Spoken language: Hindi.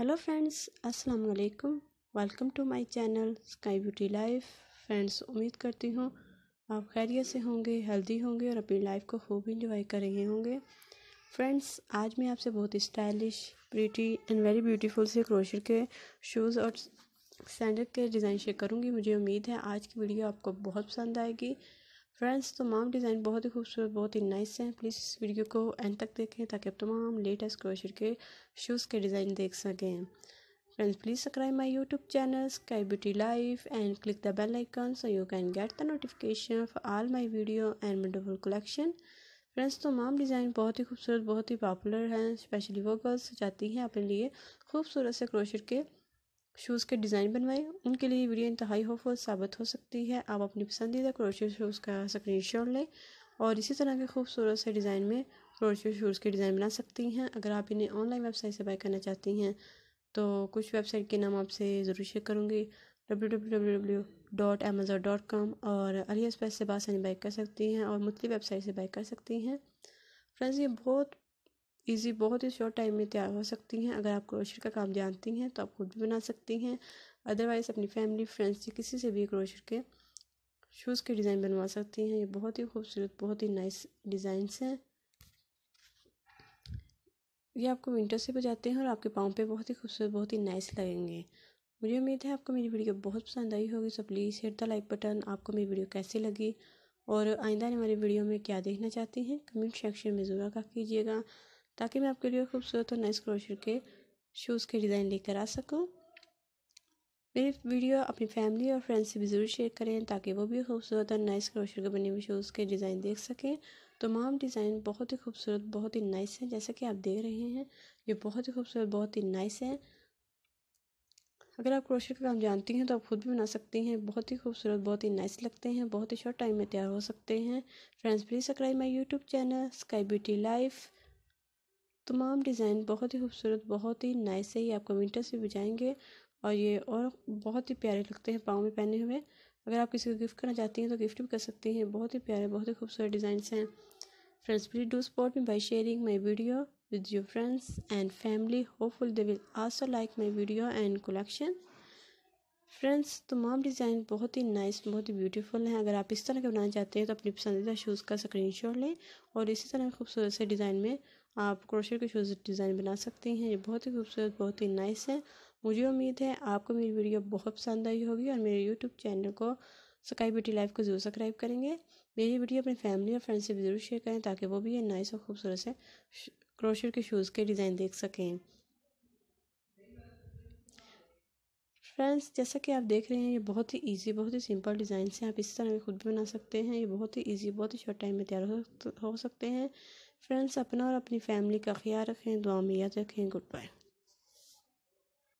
हेलो फ्रेंड्स अस्सलाम वालेकुम welcome to my channel sky beauty life friends उम्मीद करती हूँ आप खैरियत से होंगे हेल्दी होंगे और अपनी लाइफ को खूब इंजॉय कर रहे होंगे फ्रेंड्स आज मैं आपसे बहुत stylish pretty and very beautiful से क्रोशर के शूज़ और सैंडल के डिज़ाइन शेयर करूँगी मुझे उम्मीद है आज की वीडियो आपको बहुत पसंद आएगी फ्रेंड्स तो तमाम डिज़ाइन बहुत ही खूबसूरत बहुत ही नाइस हैं प्लीज़ इस वीडियो को एंड तक देखें ताकि आप तमाम लेटेस्ट क्रोशर के शूज़ के डिज़ाइन देख सकें friends please subscribe my YouTube channel sky beauty life and click the bell icon so you can get the notification for all my video and wonderful collection friends तमाम डिज़ाइन बहुत ही खूबसूरत बहुत ही पॉपुलर हैं स्पेशली वो गर्ल्स जाती हैं अपने लिए खूबसूरत से क्रोशर के शूज़ के डिज़ाइन बनवाएं उनके लिए वीडियो इंतहाई होफुल साबित हो सकती है आप अपनी पसंदीदा क्रोशियर शूज़ का स्क्रीनशॉट लें और इसी तरह के खूबसूरत से डिज़ाइन में क्रोशियर शूज़ के डिज़ाइन बना सकती हैं अगर आप इन्हें ऑनलाइन वेबसाइट से बाय करना चाहती हैं तो कुछ वेबसाइट के नाम आपसे ज़रूर शेयर करूँगी W W W W dot Amazon dot com और अली एक्सप्रेस से बासानी बाई बाइक कर सकती हैं और मुख्तलि वेबसाइट से बाइक कर सकती हैं फ्रेंड्स ये बहुत इजी बहुत ही शॉर्ट टाइम में तैयार हो सकती हैं अगर आप क्रोशर का काम जानती हैं तो आप खुद भी बना सकती हैं अदरवाइज़ अपनी फैमिली फ्रेंड्स से किसी से भी क्रोशर के शूज़ के डिज़ाइन बनवा सकती हैं ये बहुत ही खूबसूरत बहुत ही नाइस डिज़ाइंस हैं ये आपको विंटर से बजाते हैं और आपके पाँव पे बहुत ही खूबसूरत बहुत ही नाइस लगेंगे मुझे उम्मीद है आपको मेरी वीडियो बहुत पसंद आई होगी so please hit the like button आपको मेरी वीडियो कैसी लगी और आइंदा आने वाली वीडियो में क्या देखना चाहती हैं कमेंट सेक्शन में ज़रूर रखा कीजिएगा ताकि मैं आपके लिए खूबसूरत और नाइस क्रोशर के शूज़ के डिज़ाइन लेकर आ सकूँ मेरी वीडियो अपनी फैमिली और फ्रेंड्स से भी ज़रूर शेयर करें ताकि वो भी खूबसूरत और नाइस क्रोशर के बने हुए शूज़ के डिज़ाइन देख सकें तमाम डिज़ाइन बहुत ही खूबसूरत बहुत ही नाइस हैं जैसा कि आप देख रहे हैं ये बहुत ही खूबसूरत बहुत ही नाइस हैं अगर आप क्रोशर का काम जानती हैं तो आप खुद भी बना सकती हैं बहुत ही खूबसूरत बहुत ही नाइस लगते हैं बहुत ही शॉर्ट टाइम में तैयार हो सकते हैं friends please subscribe my YouTube channel sky beauty life तमाम डिज़ाइन बहुत ही खूबसूरत बहुत ही नाइस से ही आपको विंटर से भी जाएंगे और ये और बहुत ही प्यारे लगते हैं पाँव में पहने हुए अगर आप किसी को गिफ्ट करना चाहती हैं तो गिफ्ट भी कर सकती हैं बहुत ही प्यारे बहुत ही खूबसूरत डिज़ाइन हैं friends please do support me by sharing my video with your friends and family hopeful they will also like my video and collection friends तमाम डिज़ाइन बहुत ही नाइस बहुत ही ब्यूटीफुल हैं अगर आप इस तरह के बनाना चाहते हैं तो अपनी पसंदीदा शूज़ का स्क्रीनशॉट लें और इसी तरह खूबसूरत से डिज़ाइन में आप क्रोशर के शूज़ डिज़ाइन बना सकते हैं ये बहुत ही खूबसूरत बहुत ही नाइस है मुझे उम्मीद है आपको मेरी वीडियो बहुत पसंद आई होगी और मेरे यूट्यूब चैनल को स्काई ब्यूटी लाइफ को जरूर सब्सक्राइब करेंगे मेरी वीडियो अपनी फैमिली और फ्रेंड्स से भी ज़रूर शेयर करें ताकि वो भी ये नाइस और खूबसूरत से क्रोशर के शूज़ के डिज़ाइन देख सकें फ्रेंड्स जैसा कि आप देख रहे हैं ये बहुत ही इजी बहुत ही सिंपल डिज़ाइन से आप इस तरह खुद भी बना सकते हैं ये बहुत ही इजी बहुत ही शॉर्ट टाइम में तैयार हो सकते हैं फ्रेंड्स अपना और अपनी फैमिली का ख्याल रखें दुआ में याद रखें गुड बाय